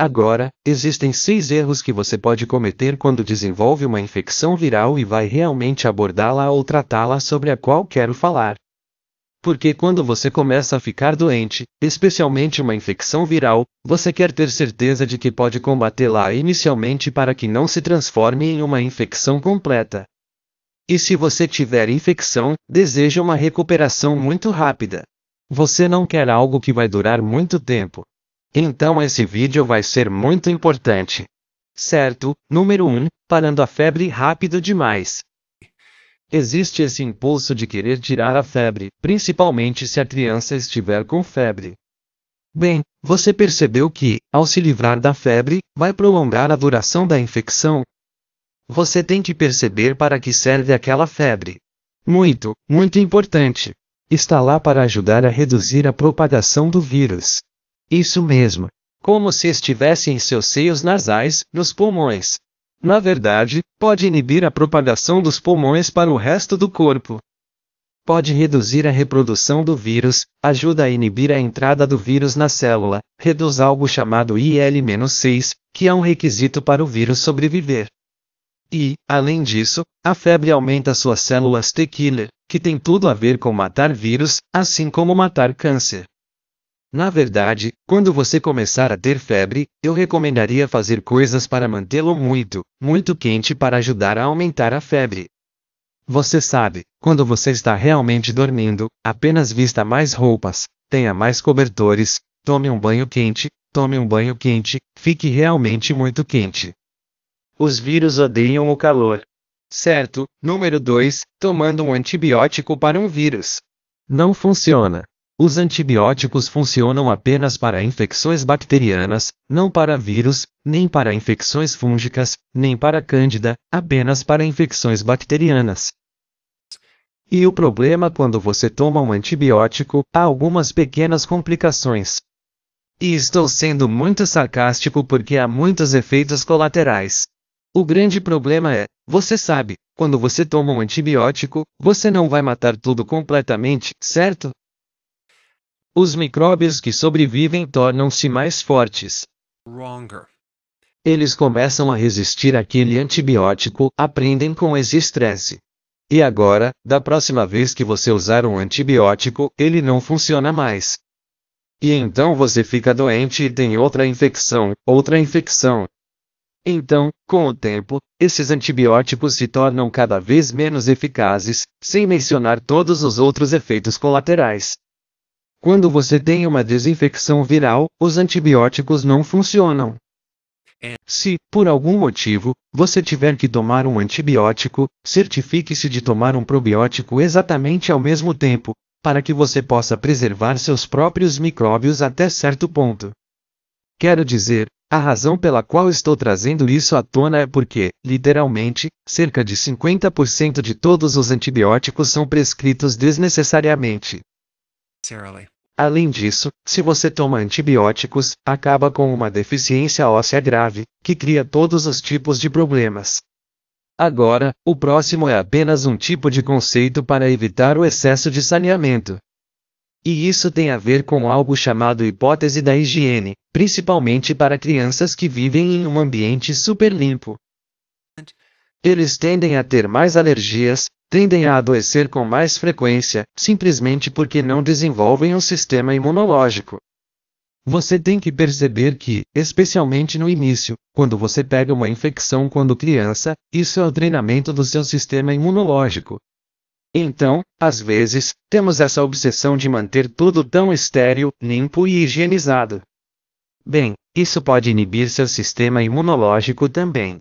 Agora, existem seis erros que você pode cometer quando desenvolve uma infecção viral e vai realmente abordá-la ou tratá-la sobre a qual quero falar. Porque quando você começa a ficar doente, especialmente uma infecção viral, você quer ter certeza de que pode combatê-la inicialmente para que não se transforme em uma infecção completa. E se você tiver infecção, deseja uma recuperação muito rápida. Você não quer algo que vai durar muito tempo. Então esse vídeo vai ser muito importante. Certo, número 1, um, parando a febre rápido demais. Existe esse impulso de querer tirar a febre, principalmente se a criança estiver com febre. Bem, você percebeu que, ao se livrar da febre, vai prolongar a duração da infecção? Você tem que perceber para que serve aquela febre. Muito, muito importante. Está lá para ajudar a reduzir a propagação do vírus. Isso mesmo. Como se estivesse em seus seios nasais, nos pulmões. Na verdade, pode inibir a propagação dos pulmões para o resto do corpo. Pode reduzir a reprodução do vírus, ajuda a inibir a entrada do vírus na célula, reduz algo chamado IL-6, que é um requisito para o vírus sobreviver. E, além disso, a febre aumenta suas células T-killer, que tem tudo a ver com matar vírus, assim como matar câncer. Na verdade, quando você começar a ter febre, eu recomendaria fazer coisas para mantê-lo muito, muito quente para ajudar a aumentar a febre. Você sabe, quando você está realmente dormindo, apenas vista mais roupas, tenha mais cobertores, tome um banho quente, tome um banho quente, fique realmente muito quente. Os vírus odeiam o calor. Certo, número 2, tomando um antibiótico para um vírus. Não funciona. Os antibióticos funcionam apenas para infecções bacterianas, não para vírus, nem para infecções fúngicas, nem para cândida, apenas para infecções bacterianas. E o problema é quando você toma um antibiótico, há algumas pequenas complicações. E estou sendo muito sarcástico porque há muitos efeitos colaterais. O grande problema é, você sabe, quando você toma um antibiótico, você não vai matar tudo completamente, certo? Os micróbios que sobrevivem tornam-se mais fortes. Wronger. Eles começam a resistir àquele antibiótico, aprendem com esse estresse. E agora, da próxima vez que você usar um antibiótico, ele não funciona mais. E então você fica doente e tem outra infecção, outra infecção. Então, com o tempo, esses antibióticos se tornam cada vez menos eficazes, sem mencionar todos os outros efeitos colaterais. Quando você tem uma desinfecção viral, os antibióticos não funcionam. É. Se, por algum motivo, você tiver que tomar um antibiótico, certifique-se de tomar um probiótico exatamente ao mesmo tempo, para que você possa preservar seus próprios micróbios até certo ponto. Quero dizer, a razão pela qual estou trazendo isso à tona é porque, literalmente, cerca de 50% de todos os antibióticos são prescritos desnecessariamente. Além disso, se você toma antibióticos, acaba com uma deficiência óssea grave, que cria todos os tipos de problemas. Agora, o próximo é apenas um tipo de conceito para evitar o excesso de saneamento. E isso tem a ver com algo chamado hipótese da higiene, principalmente para crianças que vivem em um ambiente super limpo. Eles tendem a ter mais alergias, tendem a adoecer com mais frequência, simplesmente porque não desenvolvem um sistema imunológico. Você tem que perceber que, especialmente no início, quando você pega uma infecção quando criança, isso é o treinamento do seu sistema imunológico. Então, às vezes, temos essa obsessão de manter tudo tão estéril, limpo e higienizado. Bem, isso pode inibir seu sistema imunológico também.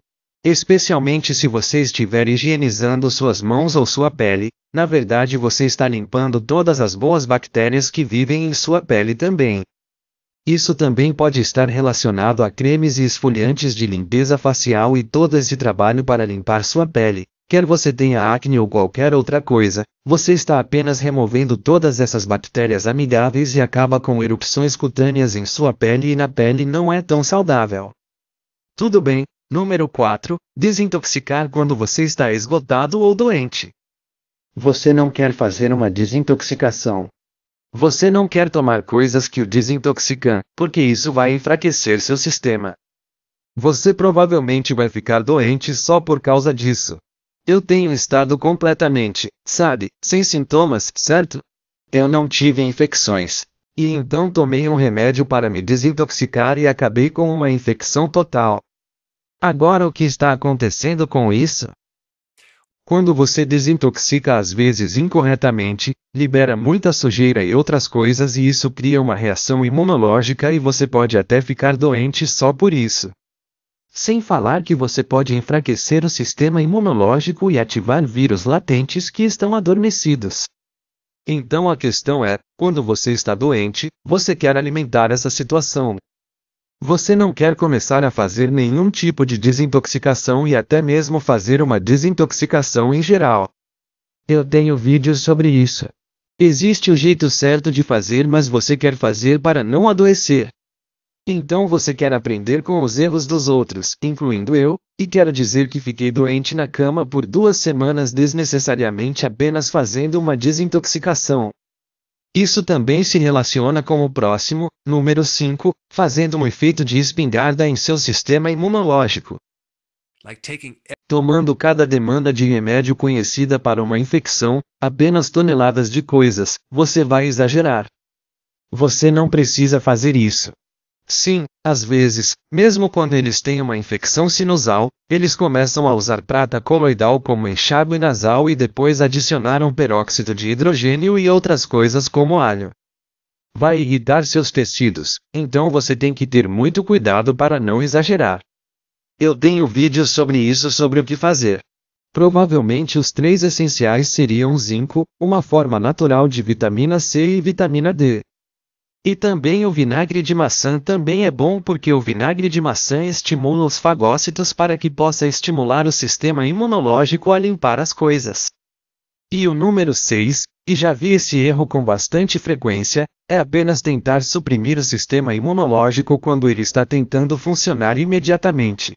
Especialmente se você estiver higienizando suas mãos ou sua pele, na verdade você está limpando todas as boas bactérias que vivem em sua pele também. Isso também pode estar relacionado a cremes e esfoliantes de limpeza facial e todo de trabalho para limpar sua pele. Quer você tenha acne ou qualquer outra coisa, você está apenas removendo todas essas bactérias amigáveis e acaba com erupções cutâneas em sua pele e na pele não é tão saudável. Tudo bem, Número 4. Desintoxicar quando você está esgotado ou doente. Você não quer fazer uma desintoxicação. Você não quer tomar coisas que o desintoxicam, porque isso vai enfraquecer seu sistema. Você provavelmente vai ficar doente só por causa disso. Eu tenho estado completamente, sabe, sem sintomas, certo? Eu não tive infecções. E então tomei um remédio para me desintoxicar e acabei com uma infecção total. Agora o que está acontecendo com isso? Quando você desintoxica às vezes incorretamente, libera muita sujeira e outras coisas e isso cria uma reação imunológica e você pode até ficar doente só por isso. Sem falar que você pode enfraquecer o sistema imunológico e ativar vírus latentes que estão adormecidos. Então a questão é: quando você está doente, você quer alimentar essa situação, você não quer começar a fazer nenhum tipo de desintoxicação e até mesmo fazer uma desintoxicação em geral. Eu tenho vídeos sobre isso. Existe o jeito certo de fazer, mas você quer fazer para não adoecer. Então você quer aprender com os erros dos outros, incluindo eu, e quer dizer que fiquei doente na cama por duas semanas desnecessariamente apenas fazendo uma desintoxicação. Isso também se relaciona com o próximo, número 5, fazendo um efeito de espingarda em seu sistema imunológico. Tomando cada demanda de remédio conhecida para uma infecção, apenas toneladas de coisas, você vai exagerar. Você não precisa fazer isso. Sim, às vezes, mesmo quando eles têm uma infecção sinusal, eles começam a usar prata coloidal como enxágue nasal e depois adicionaram peróxido de hidrogênio e outras coisas como alho. Vai irritar seus tecidos, então você tem que ter muito cuidado para não exagerar. Eu tenho vídeos sobre isso sobre o que fazer. Provavelmente os três essenciais seriam zinco, uma forma natural de vitamina C e vitamina D. E também o vinagre de maçã também é bom porque o vinagre de maçã estimula os fagócitos para que possa estimular o sistema imunológico a limpar as coisas. E o número 6, e já vi esse erro com bastante frequência, é apenas tentar suprimir o sistema imunológico quando ele está tentando funcionar imediatamente.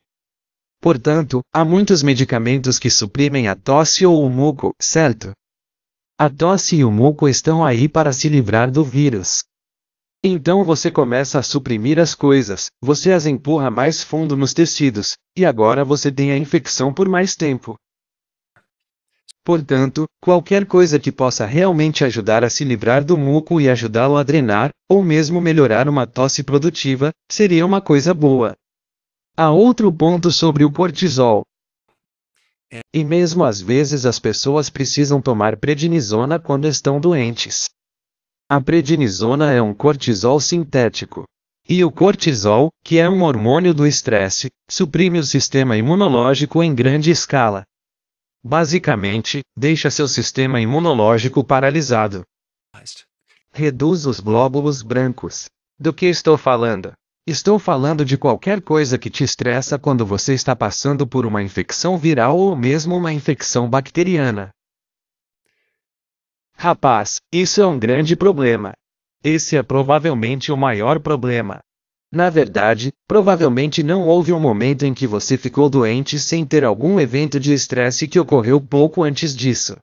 Portanto, há muitos medicamentos que suprimem a tosse ou o muco, certo? A tosse e o muco estão aí para se livrar do vírus. Então você começa a suprimir as coisas, você as empurra mais fundo nos tecidos, e agora você tem a infecção por mais tempo. Portanto, qualquer coisa que possa realmente ajudar a se livrar do muco e ajudá-lo a drenar, ou mesmo melhorar uma tosse produtiva, seria uma coisa boa. Há outro ponto sobre o cortisol. E mesmo às vezes as pessoas precisam tomar prednisona quando estão doentes. A prednisona é um cortisol sintético. E o cortisol, que é um hormônio do estresse, suprime o sistema imunológico em grande escala. Basicamente, deixa seu sistema imunológico paralisado. Reduz os glóbulos brancos. Do que estou falando? Estou falando de qualquer coisa que te estressa quando você está passando por uma infecção viral ou mesmo uma infecção bacteriana. Rapaz, isso é um grande problema. Esse é provavelmente o maior problema. Na verdade, provavelmente não houve um momento em que você ficou doente sem ter algum evento de estresse que ocorreu pouco antes disso.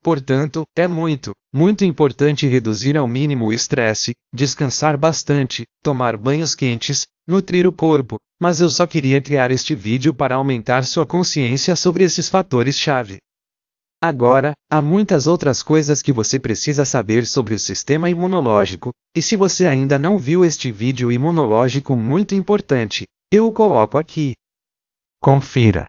Portanto, é muito, muito importante reduzir ao mínimo o estresse, descansar bastante, tomar banhos quentes, nutrir o corpo, mas eu só queria criar este vídeo para aumentar sua consciência sobre esses fatores-chave. Agora, há muitas outras coisas que você precisa saber sobre o sistema imunológico, e se você ainda não viu este vídeo imunológico muito importante, eu o coloco aqui. Confira.